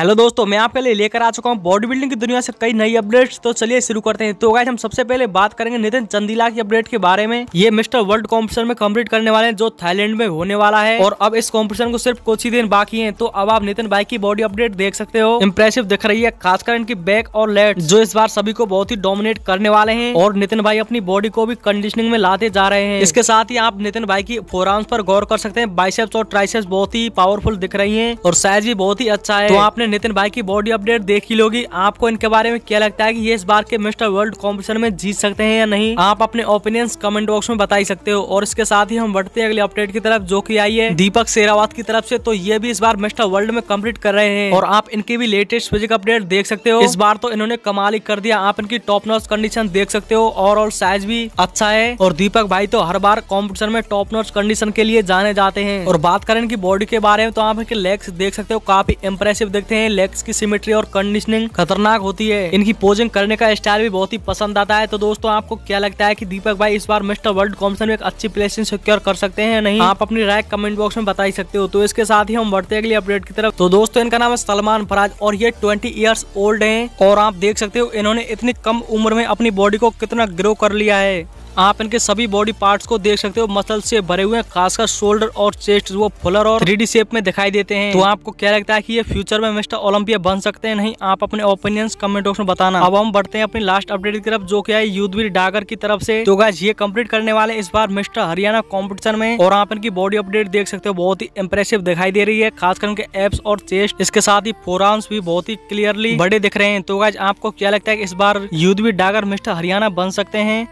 hello दोस्तों मैं आपके लिए लेकर आ चुका हूँ बॉडी बिल्डिंग की दुनिया से कई नई अपडेट्स तो चलिए शुरू करते हैं तो गाइस हम सबसे पहले बात करेंगे नितिन चंदीला की अपडेट के बारे में ये मिस्टर वर्ल्ड कॉम्पिटिशन में कंप्लीट करने वाले हैं जो थाईलैंड में होने वाला है और अब इस कॉम्पिटिशन को सिर्फ कुछ ही दिन बाकी है तो अब आप नितिन भाई की बॉडी अपडेट देख सकते हो इम्प्रेसिव दिख रही है खासकर इनकी बैक और लेट जो इस बार सभी को बहुत ही डोमिनेट करने वाले हैं और नितिन भाई अपनी बॉडी को भी कंडीशनिंग में लाते जा रहे हैं इसके साथ ही आप नितिन भाई की फोराम्स पर गौर कर सकते हैं बाइसेप्स और ट्राइसेप्स बहुत ही पावरफुल दिख रही है और साइज भी बहुत ही अच्छा है तो आपने नितिन भाई की बॉडी अपडेट देख ही लोगी आपको इनके बारे में क्या लगता है कि ये इस बार के मिस्टर वर्ल्ड कॉम्पिटिशन में जीत सकते हैं या नहीं आप अपने ओपिनियंस कमेंट बॉक्स में बता ही सकते हो और इसके साथ ही हम बढ़ते हैं अगले अपडेट की तरफ जो की आई है दीपक शेरावत की तरफ से तो ये भी इस बार मिस्टर वर्ल्ड में कम्प्लीट कर रहे हैं और आप इनकी भी लेटेस्ट फिजिक अपडेट देख सकते हो इस बार तो इन्होंने कमाल ही कर दिया आप इनकी टॉप नॉच कंडीशन देख सकते हो ओवरऑल साइज भी अच्छा है और दीपक भाई तो हर बार कॉम्पिटिशन में टॉप नॉच कंडीशन के लिए जाने जाते हैं और बात करें इनकी बॉडी के बारे में तो आप इनके लेग्स देख सकते हो काफी इम्प्रेसिव देखते सकते हैं लेग्स की सिमेट्री और कंडीशनिंग खतरनाक होती है इनकी पोजिंग करने का स्टाइल भी बहुत ही पसंद आता है तो दोस्तों आपको क्या लगता है की दीपक भाई इस बार मिस्टर वर्ल्ड कॉम्पिटिशन में एक अच्छी प्लेसिंग सिक्योर कर सकते हैं नहीं आप अपनी राय कमेंट बॉक्स में बता ही सकते हो तो इसके साथ ही हम बढ़ते अगली अपडेट की तरफ तो दोस्तों इनका नाम है सलमान फराज और ये ट्वेंटी ईयर्स ओल्ड है और आप देख सकते हो इन्होंने इतनी कम उम्र में अपनी बॉडी को कितना ग्रो कर लिया है आप इनके सभी बॉडी पार्ट्स को देख सकते हो मसल से भरे हुए हैं खासकर शोल्डर और चेस्ट वो फुलर और थ्री शेप में दिखाई देते हैं तो आपको क्या लगता है की ये फ्यूचर में मिस्टर ओलंपिया बन सकते हैं नहीं आप अपने ओपिनियंस कमेंट बॉक्स में बताना अब हम बढ़ते हैं अपनी लास्ट अपडेट की तरफ जो की आई युद्धवीर डागर की तरफ से तो गाय ये कम्प्लीट करने वाले इस बार मिस्टर हरियाणा कॉम्पिटिशन में और आप इनकी बॉडी अपडेट देख सकते हो बहुत ही इम्प्रेसिव दिखाई दे रही है खासकर उनके एप्स और चेस्ट इसके साथ ही फोराम्स भी बहुत ही क्लियरली बड़े दिख रहे हैं तो गाय आपको क्या लगता है इस बार युद्धवीर डागर मिस्टर हरियाणा बन सकते हैं